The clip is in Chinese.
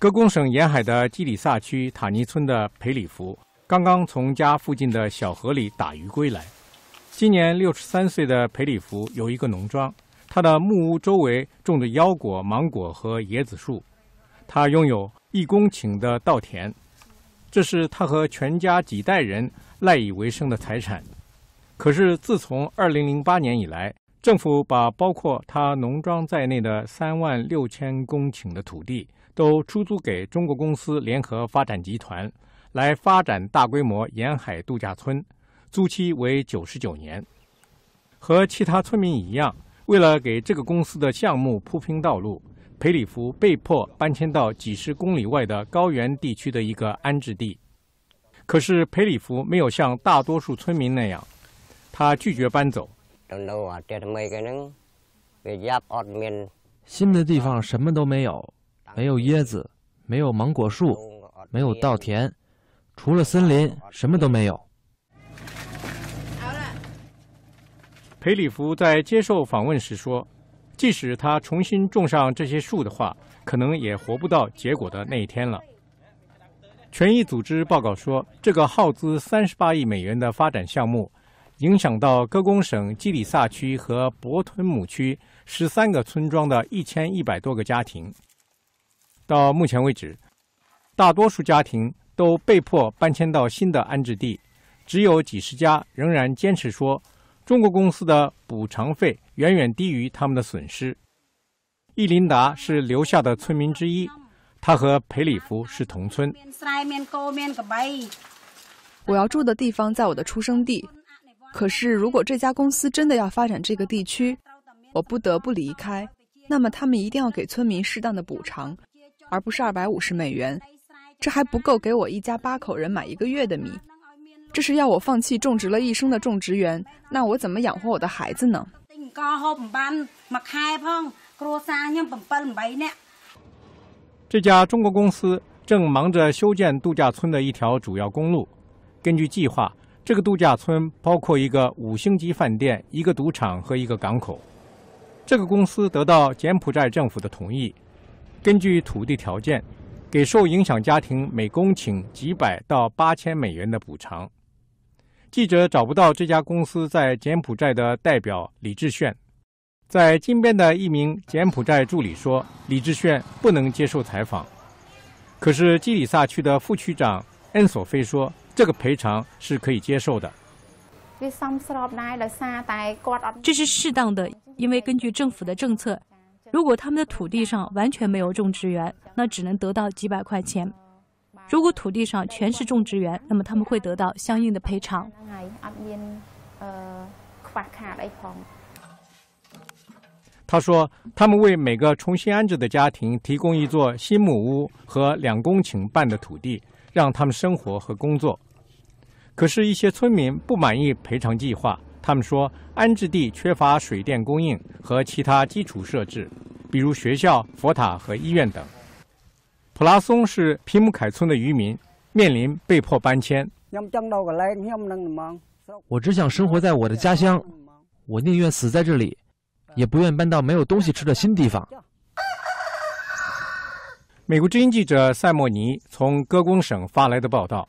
哥工省沿海的基里萨区塔尼村的裴里福，刚刚从家附近的小河里打鱼归来。今年六十三岁的裴里福有一个农庄，他的木屋周围种着腰果、芒果和椰子树。他拥有一公顷的稻田，这是他和全家几代人赖以为生的财产。可是自从二零零八年以来，政府把包括他农庄在内的三万六千公顷的土地都出租给中国公司联合发展集团，来发展大规模沿海度假村，租期为九十九年。和其他村民一样，为了给这个公司的项目铺平道路，培里夫被迫搬迁到几十公里外的高原地区的一个安置地。可是，培里夫没有像大多数村民那样，他拒绝搬走。新的地方什么都没有，没有椰子，没有芒果树，没有稻田，除了森林，什么都没有。裴里夫在接受访问时说：“即使他重新种上这些树的话，可能也活不到结果的那一天了。”权益组织报告说，这个耗资三十八亿美元的发展项目。影响到各公省基里萨区和博吞姆区十三个村庄的一千一百多个家庭。到目前为止，大多数家庭都被迫搬迁到新的安置地，只有几十家仍然坚持说，中国公司的补偿费远远低于他们的损失。伊琳达是留下的村民之一，他和裴里夫是同村。我要住的地方在我的出生地。可是，如果这家公司真的要发展这个地区，我不得不离开。那么，他们一定要给村民适当的补偿，而不是二百五十美元。这还不够给我一家八口人买一个月的米。这是要我放弃种植了一生的种植园，那我怎么养活我的孩子呢？这家中国公司正忙着修建度假村的一条主要公路。根据计划。这个度假村包括一个五星级饭店、一个赌场和一个港口。这个公司得到柬埔寨政府的同意，根据土地条件，给受影响家庭每公顷几百到八千美元的补偿。记者找不到这家公司在柬埔寨的代表李志炫。在金边的一名柬埔寨助理说，李志炫不能接受采访。可是基里萨区的副区长恩索菲说。这个赔偿是可以接受的，这是适当的，因为根据政府的政策，如果他们的土地上完全没有种植园，那只能得到几百块钱；如果土地上全是种植园，那么他们会得到相应的赔偿。他说，他们为每个重新安置的家庭提供一座新木屋和两公顷半的土地，让他们生活和工作。可是，一些村民不满意赔偿计划。他们说，安置地缺乏水电供应和其他基础设施，比如学校、佛塔和医院等。普拉松是皮姆凯村的渔民，面临被迫搬迁。我只想生活在我的家乡，我宁愿死在这里，也不愿搬到没有东西吃的新地方。美国之音记者塞莫尼从戈公省发来的报道。